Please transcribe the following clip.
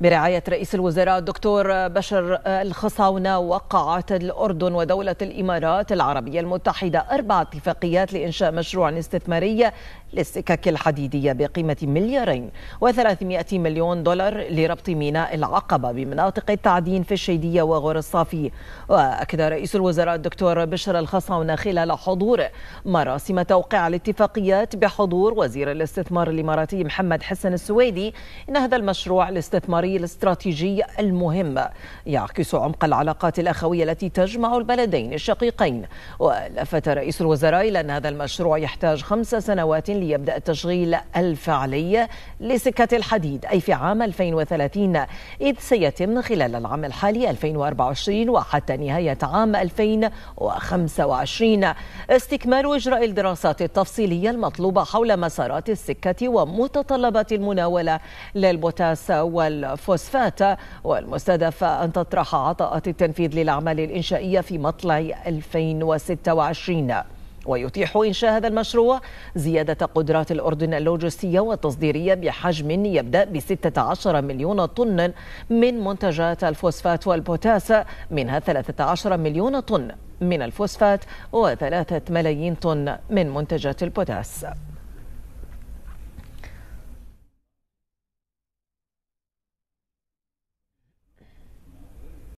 برعاية رئيس الوزراء الدكتور بشر الخصاونة وقعت الأردن ودولة الإمارات العربية المتحدة أربع اتفاقيات لإنشاء مشروع استثماري للسكك الحديدية بقيمة مليارين و300 مليون دولار لربط ميناء العقبة بمناطق التعدين في الشيدية وغور الصافي وأكد رئيس الوزراء الدكتور بشر الخصاونة خلال حضوره مراسم توقيع الاتفاقيات بحضور وزير الاستثمار الإماراتي محمد حسن السويدي إن هذا المشروع الاستثماري القراري الاستراتيجي المهم يعكس عمق العلاقات الأخوية التي تجمع البلدين الشقيقين ولفت رئيس الوزراء إلى أن هذا المشروع يحتاج خمس سنوات ليبدأ التشغيل الفعلي لسكة الحديد أي في عام 2030 إذ سيتم خلال العام الحالي 2024 وحتى نهاية عام 2025 استكمال إجراء الدراسات التفصيلية المطلوبة حول مسارات السكة ومتطلبات المناولة للبوتاس والفوسفور فوسفات والمستهدف أن تطرح عطاءات التنفيذ للأعمال الإنشائية في مطلع 2026 ويتيح إنشاء هذا المشروع زيادة قدرات الأردن اللوجستية والتصديرية بحجم يبدأ ب 16 مليون طن من منتجات الفوسفات والبوتاس منها 13 مليون طن من الفوسفات و3 ملايين طن من منتجات البوتاس